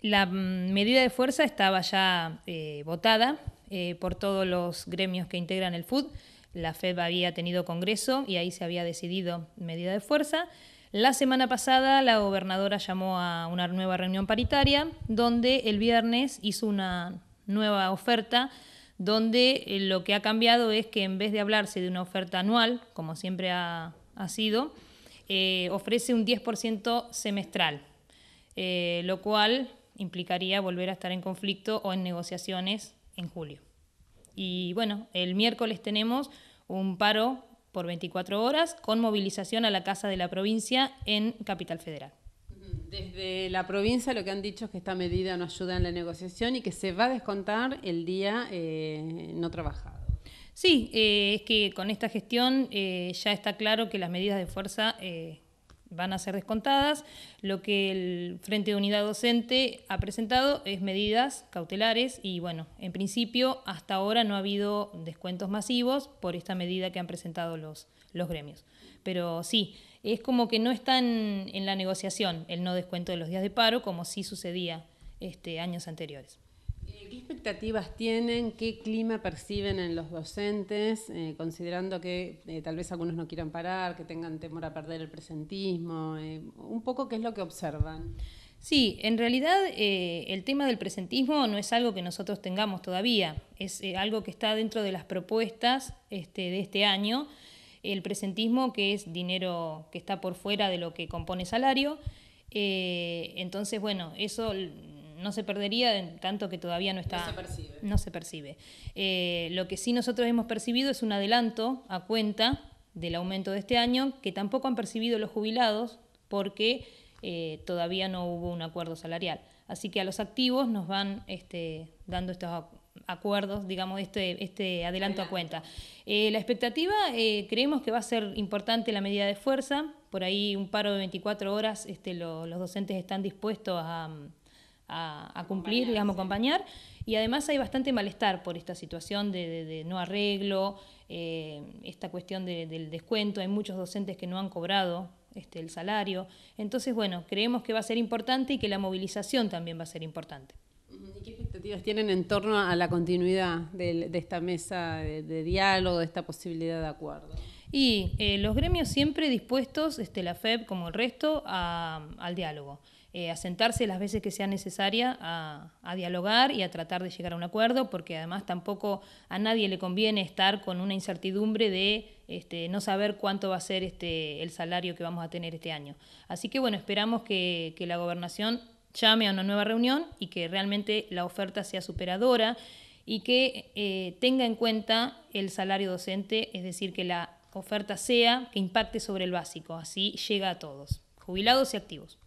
La mm, medida de fuerza estaba ya eh, votada eh, por todos los gremios que integran el FUD. La FEB había tenido congreso y ahí se había decidido medida de fuerza. La semana pasada la gobernadora llamó a una nueva reunión paritaria donde el viernes hizo una nueva oferta donde eh, lo que ha cambiado es que en vez de hablarse de una oferta anual, como siempre ha, sido, ofrece un 10% semestral, lo cual implicaría volver a estar en conflicto o en negociaciones en julio. Y bueno, el miércoles tenemos un paro por 24 horas con movilización a la Casa de la Provincia en Capital Federal. Desde la provincia lo que han dicho es que esta medida no ayuda en la negociación y que se va a descontar el día eh, no trabajado. Sí, eh, es que con esta gestión eh, ya está claro que las medidas de fuerza van a ser descontadas. Lo que el Frente de Unidad Docente ha presentado es medidas cautelares y bueno, en principio hasta ahora no ha habido descuentos masivos por esta medida que han presentado los, los gremios. Pero sí, es como que no están en la negociación el no descuento de los días de paro como sí sucedía este, años anteriores. ¿Qué expectativas tienen? ¿Qué clima perciben en los docentes? Eh, considerando que eh, tal vez algunos no quieran parar, que tengan temor a perder el presentismo. Eh, un poco, ¿qué es lo que observan? Sí, en realidad el tema del presentismo no es algo que nosotros tengamos todavía, es algo que está dentro de las propuestas este, de este año, el presentismo que es dinero que está por fuera de lo que compone salario, entonces bueno, eso no se perdería en tanto que todavía no está. No se percibe. Eh, lo que sí nosotros hemos percibido es un adelanto a cuenta del aumento de este año que tampoco han percibido los jubilados porque eh, todavía no hubo un acuerdo salarial. Así que a los activos nos van este, dando estos acuerdos, digamos, este, este adelanto, a cuenta. Eh, la expectativa creemos que va a ser importante la medida de fuerza, por ahí un paro de 24 horas, este, los docentes están dispuestos a, a, cumplir, digamos, acompañar. Y además hay bastante malestar por esta situación de, no arreglo, eh, esta cuestión del descuento. Hay muchos docentes que no han cobrado este, el salario. Entonces, bueno, creemos que va a ser importante y que la movilización también va a ser importante. ¿Y qué expectativas tienen en torno a la continuidad de, esta mesa de, diálogo, de esta posibilidad de acuerdo? Y eh, los gremios siempre dispuestos, este, la FEB como el resto, al diálogo. Eh, asentarse las veces que sea necesaria a, dialogar y a tratar de llegar a un acuerdo, porque además tampoco a nadie le conviene estar con una incertidumbre de este, no saber cuánto va a ser este, el salario que vamos a tener este año. Así que bueno, esperamos que, la gobernación llame a una nueva reunión y que realmente la oferta sea superadora y que eh, tenga en cuenta el salario docente, es decir, que la oferta sea que impacte sobre el básico, así llega a todos, jubilados y activos.